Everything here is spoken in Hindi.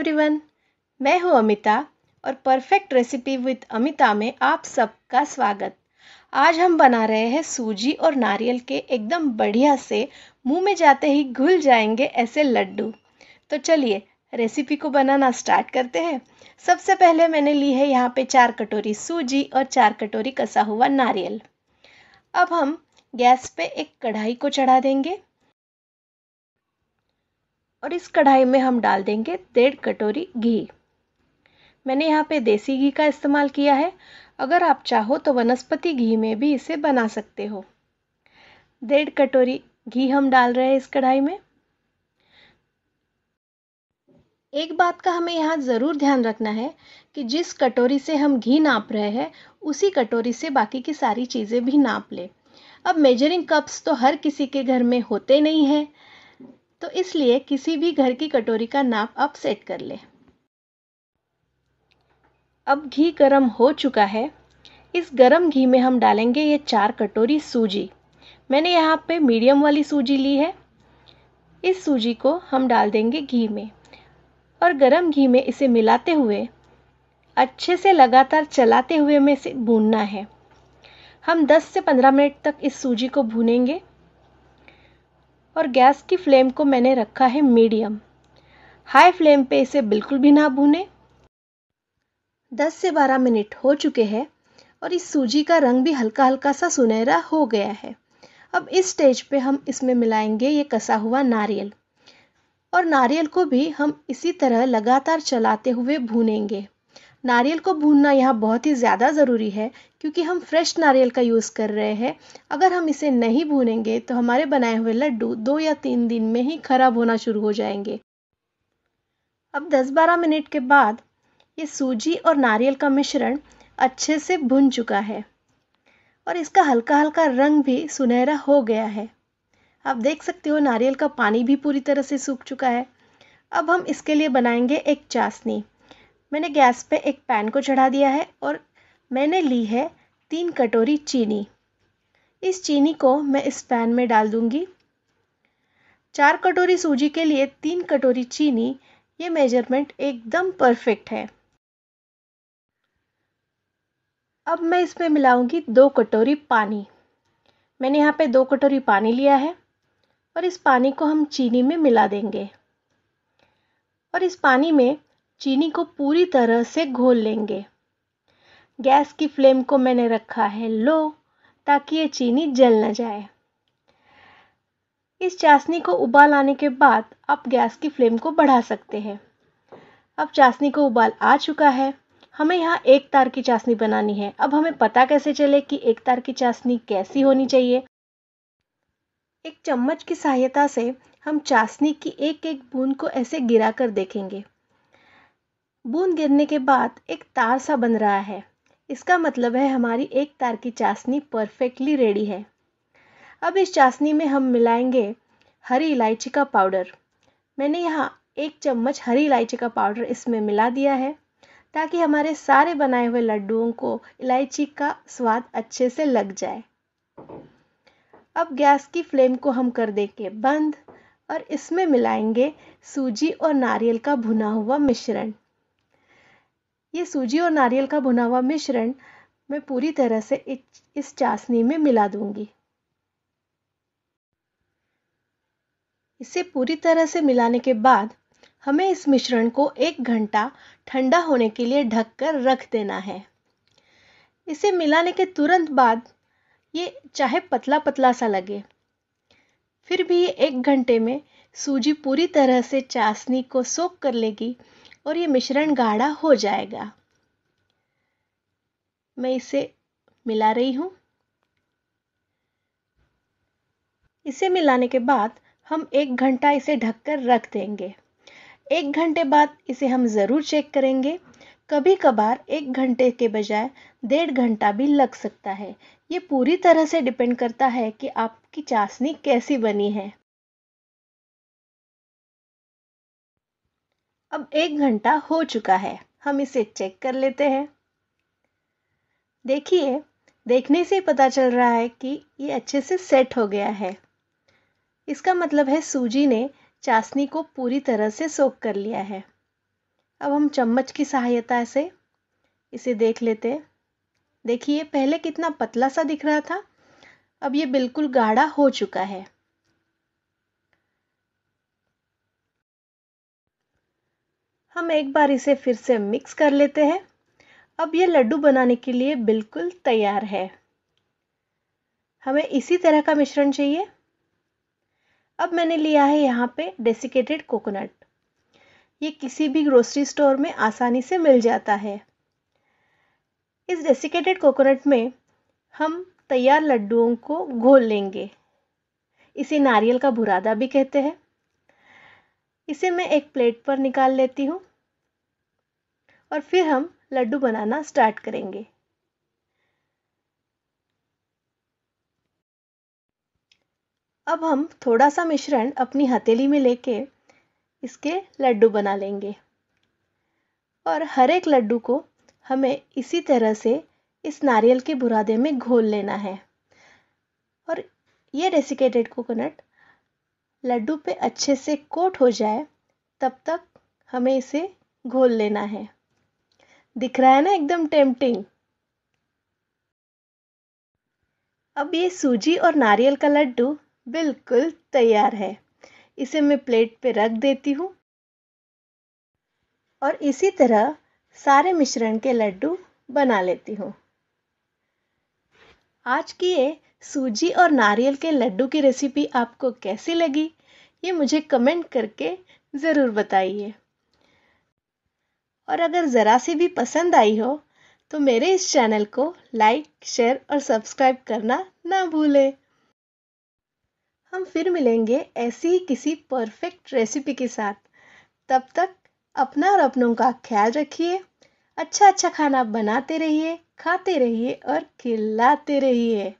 एवरीवन मैं हूं अमिता और परफेक्ट रेसिपी विद अमिता में आप सबका स्वागत आज हम बना रहे हैं सूजी और नारियल के एकदम बढ़िया से मुंह में जाते ही घुल जाएंगे ऐसे लड्डू तो चलिए रेसिपी को बनाना स्टार्ट करते हैं सबसे पहले मैंने ली है यहाँ पे चार कटोरी सूजी और चार कटोरी कसा हुआ नारियल अब हम गैस पे एक कढ़ाई को चढ़ा देंगे और इस कढ़ाई में हम डाल देंगे डेढ़ कटोरी घी मैंने यहाँ पे देसी घी का इस्तेमाल किया है अगर आप चाहो तो वनस्पति घी में भी इसे बना सकते हो डेढ़ कटोरी घी हम डाल रहे हैं इस कढ़ाई में एक बात का हमें यहाँ ज़रूर ध्यान रखना है कि जिस कटोरी से हम घी नाप रहे हैं उसी कटोरी से बाकी की सारी चीज़ें भी नाप लें अब मेजरिंग कप्स तो हर किसी के घर में होते नहीं हैं तो इसलिए किसी भी घर की कटोरी का नाप आप सेट कर लें अब घी गरम हो चुका है इस गरम घी में हम डालेंगे ये चार कटोरी सूजी मैंने यहाँ पे मीडियम वाली सूजी ली है इस सूजी को हम डाल देंगे घी में और गरम घी में इसे मिलाते हुए अच्छे से लगातार चलाते हुए हमें इसे भूनना है हम 10 से 15 मिनट तक इस सूजी को भूनेंगे और गैस की फ्लेम को मैंने रखा है मीडियम हाई फ्लेम पे इसे बिल्कुल भी ना भूने 10 से 12 मिनट हो चुके हैं और इस सूजी का रंग भी हल्का हल्का सा सुनहरा हो गया है अब इस स्टेज पे हम इसमें मिलाएंगे ये कसा हुआ नारियल और नारियल को भी हम इसी तरह लगातार चलाते हुए भूनेंगे नारियल को भूनना यहाँ बहुत ही ज़्यादा ज़रूरी है क्योंकि हम फ्रेश नारियल का यूज़ कर रहे हैं अगर हम इसे नहीं भूनेंगे तो हमारे बनाए हुए लड्डू दो या तीन दिन में ही खराब होना शुरू हो जाएंगे अब 10-12 मिनट के बाद ये सूजी और नारियल का मिश्रण अच्छे से भुन चुका है और इसका हल्का हल्का रंग भी सुनहरा हो गया है आप देख सकते हो नारियल का पानी भी पूरी तरह से सूख चुका है अब हम इसके लिए बनाएंगे एक चाशनी मैंने गैस पे एक पैन को चढ़ा दिया है और मैंने ली है तीन कटोरी चीनी इस चीनी को मैं इस पैन में डाल दूंगी चार कटोरी सूजी के लिए तीन कटोरी चीनी ये मेजरमेंट एकदम परफेक्ट है अब मैं इसमें मिलाऊंगी दो कटोरी पानी मैंने यहाँ पे दो कटोरी पानी लिया है और इस पानी को हम चीनी में मिला देंगे और इस पानी में चीनी को पूरी तरह से घोल लेंगे गैस की फ्लेम को मैंने रखा है लो ताकि ये चीनी जल ना जाए इस चाशनी को उबाल आने के बाद आप गैस की फ्लेम को बढ़ा सकते हैं अब चाशनी को उबाल आ चुका है हमें यहाँ एक तार की चाशनी बनानी है अब हमें पता कैसे चले कि एक तार की चाशनी कैसी होनी चाहिए एक चम्मच की सहायता से हम चाशनी की एक एक बूंद को ऐसे गिरा कर देखेंगे बूंद गिरने के बाद एक तार सा बन रहा है इसका मतलब है हमारी एक तार की चाशनी परफेक्टली रेडी है अब इस चाशनी में हम मिलाएंगे हरी इलायची का पाउडर मैंने यहाँ एक चम्मच हरी इलायची का पाउडर इसमें मिला दिया है ताकि हमारे सारे बनाए हुए लड्डुओं को इलायची का स्वाद अच्छे से लग जाए अब गैस की फ्लेम को हम कर देंगे बंद और इसमें मिलाएंगे सूजी और नारियल का भुना हुआ मिश्रण ये सूजी और नारियल का भुना हुआ मिश्रण मैं पूरी तरह से इस चाशनी में मिला दूंगी इसे पूरी तरह से मिलाने के बाद हमें इस मिश्रण को एक घंटा ठंडा होने के लिए ढककर रख देना है इसे मिलाने के तुरंत बाद ये चाहे पतला पतला सा लगे फिर भी एक घंटे में सूजी पूरी तरह से चाशनी को सोख कर लेगी और ये मिश्रण गाढ़ा हो जाएगा मैं इसे मिला रही हूँ इसे मिलाने के बाद हम एक घंटा इसे ढककर रख देंगे एक घंटे बाद इसे हम ज़रूर चेक करेंगे कभी कभार एक घंटे के बजाय डेढ़ घंटा भी लग सकता है ये पूरी तरह से डिपेंड करता है कि आपकी चाशनी कैसी बनी है अब एक घंटा हो चुका है हम इसे चेक कर लेते हैं देखिए देखने से पता चल रहा है कि ये अच्छे से सेट हो गया है इसका मतलब है सूजी ने चाशनी को पूरी तरह से सोख कर लिया है अब हम चम्मच की सहायता से इसे देख लेते हैं देखिए पहले कितना पतला सा दिख रहा था अब ये बिल्कुल गाढ़ा हो चुका है हम एक बार इसे फिर से मिक्स कर लेते हैं अब ये लड्डू बनाने के लिए बिल्कुल तैयार है हमें इसी तरह का मिश्रण चाहिए अब मैंने लिया है यहाँ पे डेसिकेटेड कोकोनट ये किसी भी ग्रोसरी स्टोर में आसानी से मिल जाता है इस डेसिकेटेड कोकोनट में हम तैयार लड्डुओं को घोल लेंगे इसे नारियल का बुरादा भी कहते हैं इसे मैं एक प्लेट पर निकाल लेती हूँ और फिर हम लड्डू बनाना स्टार्ट करेंगे अब हम थोड़ा सा मिश्रण अपनी हथेली में लेके इसके लड्डू बना लेंगे और हर एक लड्डू को हमें इसी तरह से इस नारियल के बुरादे में घोल लेना है और ये डेसिकेटेड कोकोनट लड्डू पे अच्छे से कोट हो जाए तब तक हमें इसे घोल लेना है दिख रहा है ना एकदम टेम्पटिंग अब ये सूजी और नारियल का लड्डू बिल्कुल तैयार है इसे मैं प्लेट पे रख देती हूँ और इसी तरह सारे मिश्रण के लड्डू बना लेती हूँ आज की ये सूजी और नारियल के लड्डू की रेसिपी आपको कैसी लगी ये मुझे कमेंट करके ज़रूर बताइए और अगर ज़रा सी भी पसंद आई हो तो मेरे इस चैनल को लाइक शेयर और सब्सक्राइब करना ना भूलें हम फिर मिलेंगे ऐसी ही किसी परफेक्ट रेसिपी के साथ तब तक अपना और अपनों का ख्याल रखिए अच्छा अच्छा खाना बनाते रहिए खाते रहिए और खिलाते रहिए